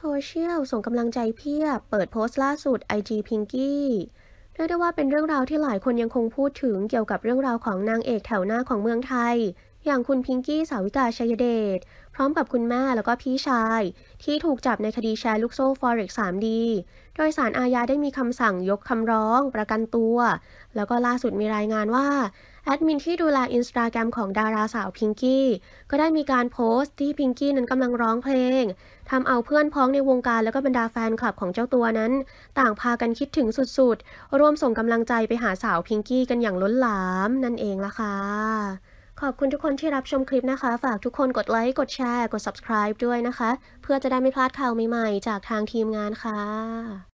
โซเชียลส่งกำลังใจเพียบเปิดโพสต์ล่าสุด IG Pinky เรียกได้ว่าเป็นเรื่องราวที่หลายคนยังคงพูดถึงเกี่ยวกับเรื่องราวของนางเอกแถวหน้าของเมืองไทยอย่างคุณพิงกี้สาวิกาชัยเดช พร้อมกับคุณแม่แล้วก็พี่ชาย ที่ถูกจับในคดีแชร์ลูกโซ่ Forex 3D โดยสารอาญาได้มีคำสั่งยกคำร้องประกันตัว แล้วก็ล่าสุดมีรายงานว่า แอดมินที่ดูแลอินสตาแกรมของดาราสาวพิงกี้ ก็ได้มีการโพสต์ที่พิงกี้นั้นกำลังร้องเพลงทำเอาเพื่อนพ้องในวงการแล้วก็บรรดาแฟนคลับของเจ้าตัวนั้น ต่างพากันคิดถึงสุดๆร่วมส่งกำลังใจไปหาสาวพิงกี้กันอย่างล้นหลามนั่นเองล่ะค่ะขอบคุณทุกคนที่รับชมคลิปนะคะ ฝากทุกคนกดไลค์ กดแชร์ กด subscribe ด้วยนะคะ เพื่อจะได้ไม่พลาดข่าวใหม่ๆจากทางทีมงานค่ะ